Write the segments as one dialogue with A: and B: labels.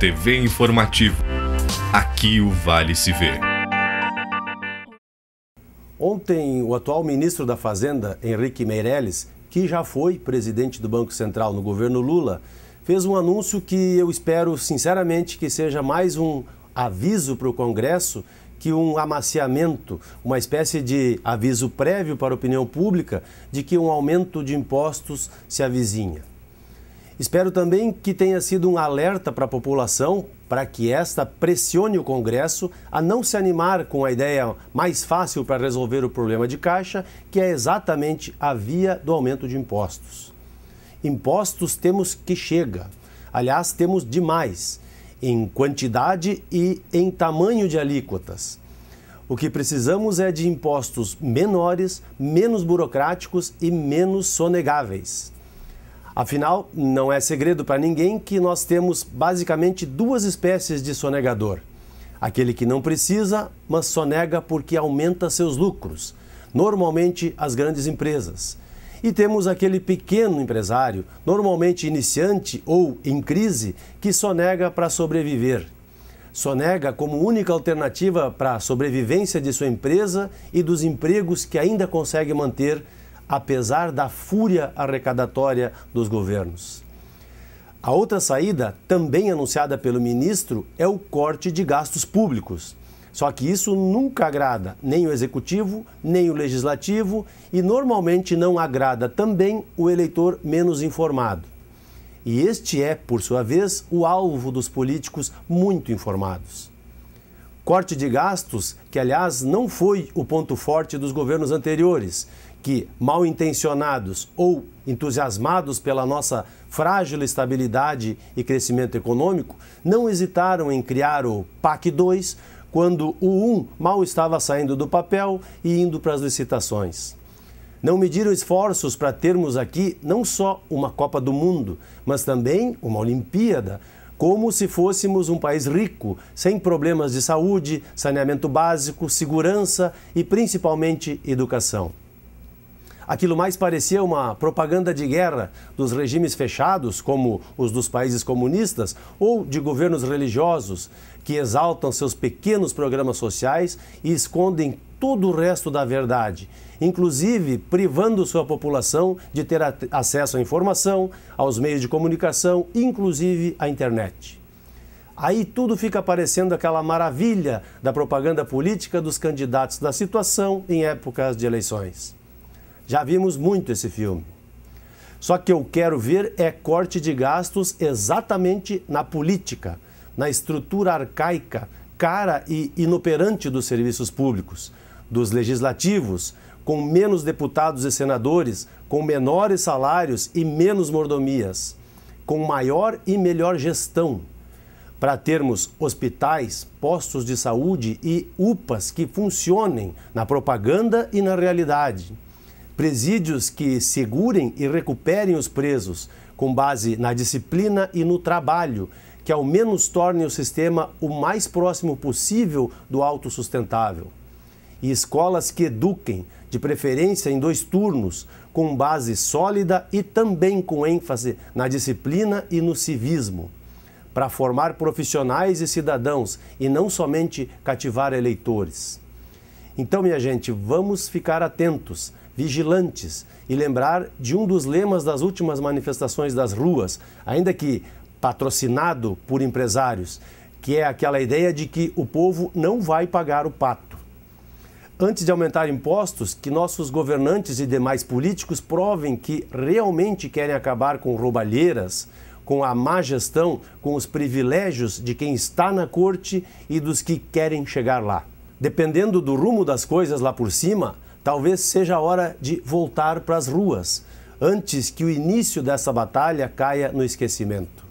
A: TV Informativo. Aqui o Vale se vê. Ontem, o atual ministro da Fazenda, Henrique Meirelles, que já foi presidente do Banco Central no governo Lula, fez um anúncio que eu espero, sinceramente, que seja mais um aviso para o Congresso que um amaciamento, uma espécie de aviso prévio para a opinião pública de que um aumento de impostos se avizinha. Espero também que tenha sido um alerta para a população para que esta pressione o Congresso a não se animar com a ideia mais fácil para resolver o problema de caixa, que é exatamente a via do aumento de impostos. Impostos temos que chega. Aliás, temos demais em quantidade e em tamanho de alíquotas. O que precisamos é de impostos menores, menos burocráticos e menos sonegáveis. Afinal, não é segredo para ninguém que nós temos basicamente duas espécies de sonegador: aquele que não precisa, mas sonega porque aumenta seus lucros, normalmente as grandes empresas. E temos aquele pequeno empresário, normalmente iniciante ou em crise, que sonega para sobreviver. Sonega como única alternativa para a sobrevivência de sua empresa e dos empregos que ainda consegue manter apesar da fúria arrecadatória dos governos. A outra saída, também anunciada pelo ministro, é o corte de gastos públicos. Só que isso nunca agrada nem o executivo, nem o legislativo e normalmente não agrada também o eleitor menos informado. E este é, por sua vez, o alvo dos políticos muito informados. Corte de gastos, que aliás não foi o ponto forte dos governos anteriores, que, mal intencionados ou entusiasmados pela nossa frágil estabilidade e crescimento econômico, não hesitaram em criar o PAC 2 quando o 1 mal estava saindo do papel e indo para as licitações. Não mediram esforços para termos aqui não só uma Copa do Mundo, mas também uma Olimpíada, como se fôssemos um país rico, sem problemas de saúde, saneamento básico, segurança e principalmente educação. Aquilo mais parecia uma propaganda de guerra dos regimes fechados, como os dos países comunistas, ou de governos religiosos, que exaltam seus pequenos programas sociais e escondem todo o resto da verdade, inclusive privando sua população de ter acesso à informação, aos meios de comunicação, inclusive à internet. Aí tudo fica parecendo aquela maravilha da propaganda política dos candidatos da situação em épocas de eleições. Já vimos muito esse filme. Só que eu quero ver é corte de gastos exatamente na política, na estrutura arcaica, cara e inoperante dos serviços públicos, dos legislativos, com menos deputados e senadores, com menores salários e menos mordomias, com maior e melhor gestão, para termos hospitais, postos de saúde e UPAs que funcionem na propaganda e na realidade, presídios que segurem e recuperem os presos, com base na disciplina e no trabalho, que ao menos torne o sistema o mais próximo possível do autossustentável e escolas que eduquem, de preferência em dois turnos, com base sólida e também com ênfase na disciplina e no civismo, para formar profissionais e cidadãos e não somente cativar eleitores. Então, minha gente, vamos ficar atentos, vigilantes e lembrar de um dos lemas das últimas manifestações das ruas, ainda que patrocinado por empresários, que é aquela ideia de que o povo não vai pagar o pato antes de aumentar impostos, que nossos governantes e demais políticos provem que realmente querem acabar com roubalheiras, com a má gestão, com os privilégios de quem está na corte e dos que querem chegar lá. Dependendo do rumo das coisas lá por cima, talvez seja a hora de voltar para as ruas, antes que o início dessa batalha caia no esquecimento.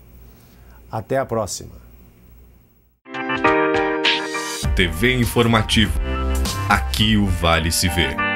A: Até a próxima. TV Informativo Aqui o Vale se vê.